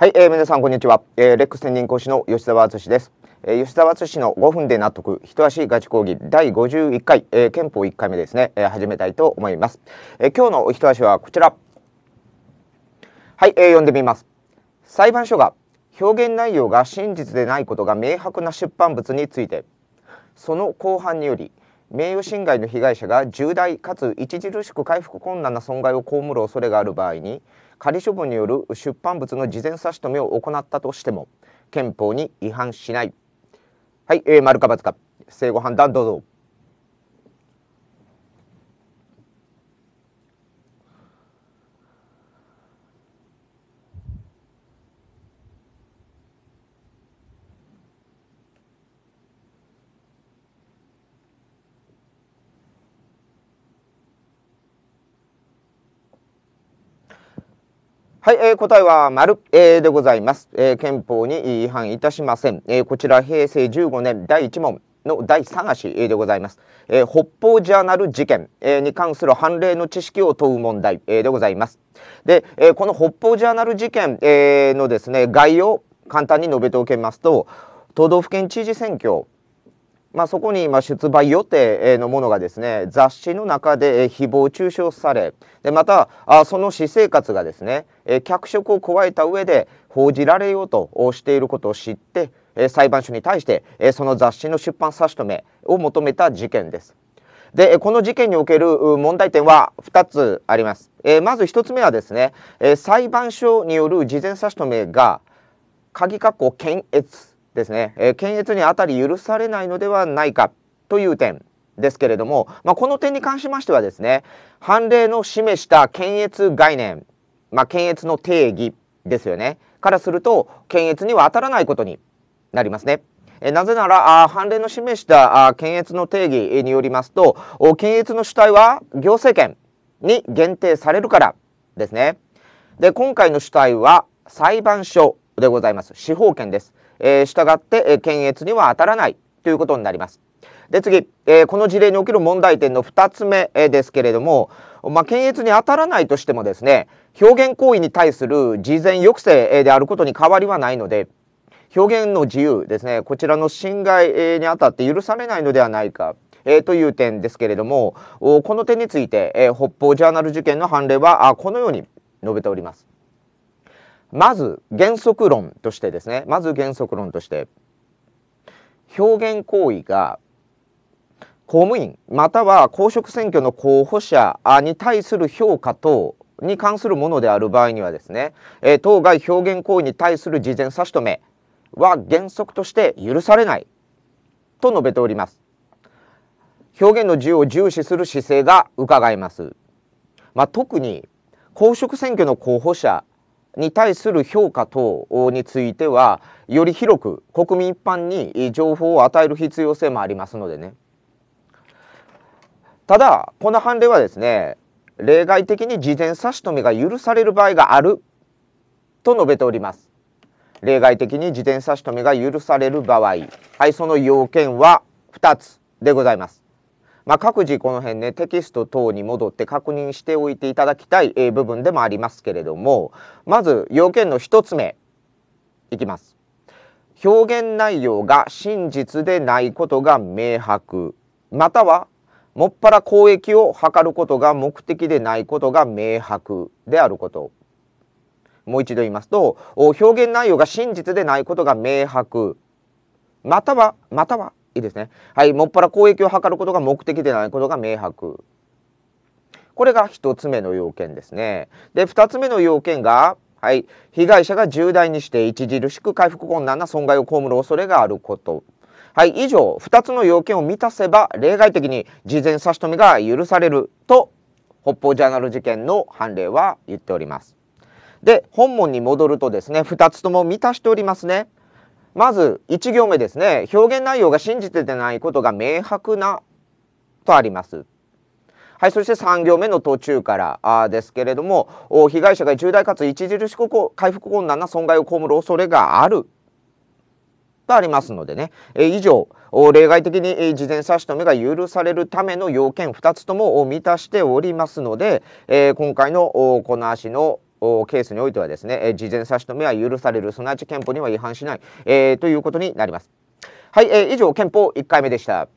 はい、えー、皆さんこんにちは、えー、レックス専任講師の吉澤敦です、えー、吉澤敦の5分で納得一足ガチ講義第51回、えー、憲法1回目ですね、えー、始めたいと思います、えー、今日の一足はこちらはい、えー、読んでみます裁判所が表現内容が真実でないことが明白な出版物についてその後半により名誉侵害の被害者が重大かつ著しく回復困難な損害を被る恐れがある場合に仮処分による出版物の事前差し止めを行ったとしても憲法に違反しないはい、えー、丸か×か正誤判断どうぞはい、えー、答えは丸、えー、でございます、えー、憲法に違反いたしません。えこちら平成15年第1問の第3足でございます。え北方ジャーナル事件、えに関する判例の知識を問う問題、えでございます。で、えこの北方ジャーナル事件、えのですね、概要、簡単に述べておきますと、都道府県知事選挙、まあ、そこにまあ出馬予定のものがですね雑誌の中で誹謗中傷されでまたあその私生活がですね脚色を加えた上で報じられようとしていることを知って裁判所に対してその雑誌の出版差し止めを求めた事件です。でこの事件における問題点は2つあります。えまず1つ目はですねえ裁判所による事前差し止めが鍵括弧検閲ですね、えー、検閲にあたり許されないのではないかという点ですけれども、まあ、この点に関しましてはですね判例の示した検閲概念、まあ、検閲の定義ですよねからすると検閲には当たらないことになりますね。えなぜならあ判例の示したあ検閲の定義によりますと検閲の主体は行政権に限定されるからですね。で今回の主体は裁判所でございます司法権です。えー、従って、えー、検閲には当たらないということになります。で次、えー、この事例における問題点の2つ目、えー、ですけれども、まあ、検閲に当たらないとしてもですね表現行為に対する事前抑制であることに変わりはないので表現の自由ですねこちらの侵害にあたって許されないのではないか。えー、という点ですけれどもこの点について、えー、北方ジャーナル受験の判例はあこのように述べております。まず原則論としてですねまず原則論として表現行為が公務員または公職選挙の候補者に対する評価等に関するものである場合にはですね、え当該表現行為に対する事前差し止めは原則として許されないと述べております。表現の自由を重視する姿勢が伺えます。まあ、特に公職選挙の候補者に対する評価等についてはより広く国民一般に情報を与える必要性もありますのでねただこの判例はですね例外的に事前差し止めが許される場合があると述べております例外的に事前差し止めが許される場合はいその要件は2つでございますまあ、各自この辺ねテキスト等に戻って確認しておいていただきたい、え部分でもありますけれどもまず要件の1つ目いきます。表現内容が真実でないことが明白またはもっぱら公益を図ることが目的でないことが明白であることもう一度言いますと表現内容が真実でないことが明白またはまたはいいですね。はい、もっぱら攻撃を図ることが目的でないことが明白。これが1つ目の要件ですね。で、2つ目の要件が、はい、被害者が重大にして著しく回復困難な損害を被る恐れがあること。はい、以上、2つの要件を満たせば、例外的に事前差し止めが許されると、北方ジャーナル事件の判例は言っております。で、本文に戻るとですね、2つとも満たしておりますね。まず1行目ですね表現内容が信じててないことが明白なとあります。はい、そして3行目の途中からあですけれども被害者が重大かつ著しく回復困難な損害を被る恐れがあるとありますのでね、え以上例外的に、え事前差し止めが許されるための要件2つとも満たしておりますので、え今回のこの足のケースにおいてはですね、え事前差し止めは許される、すなわち憲法には違反しない、えということになります。はい、えー、以上、憲法1回目でした。